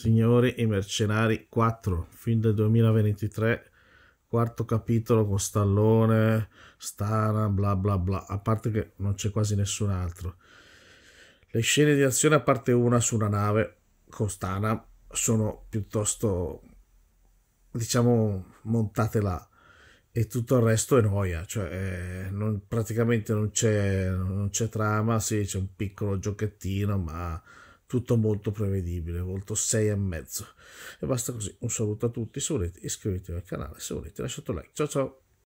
Signori i Mercenari 4, fin del 2023, quarto capitolo con Stallone, Stana, bla bla bla, a parte che non c'è quasi nessun altro. Le scene di azione, a parte una su una nave con Stana, sono piuttosto, diciamo, montate là e tutto il resto è noia, cioè non, praticamente non c'è, non c'è trama, sì c'è un piccolo giochettino, ma tutto molto prevedibile, volto 6,5. E basta così, un saluto a tutti, se volete iscrivetevi al canale, se volete lasciate un like, ciao ciao!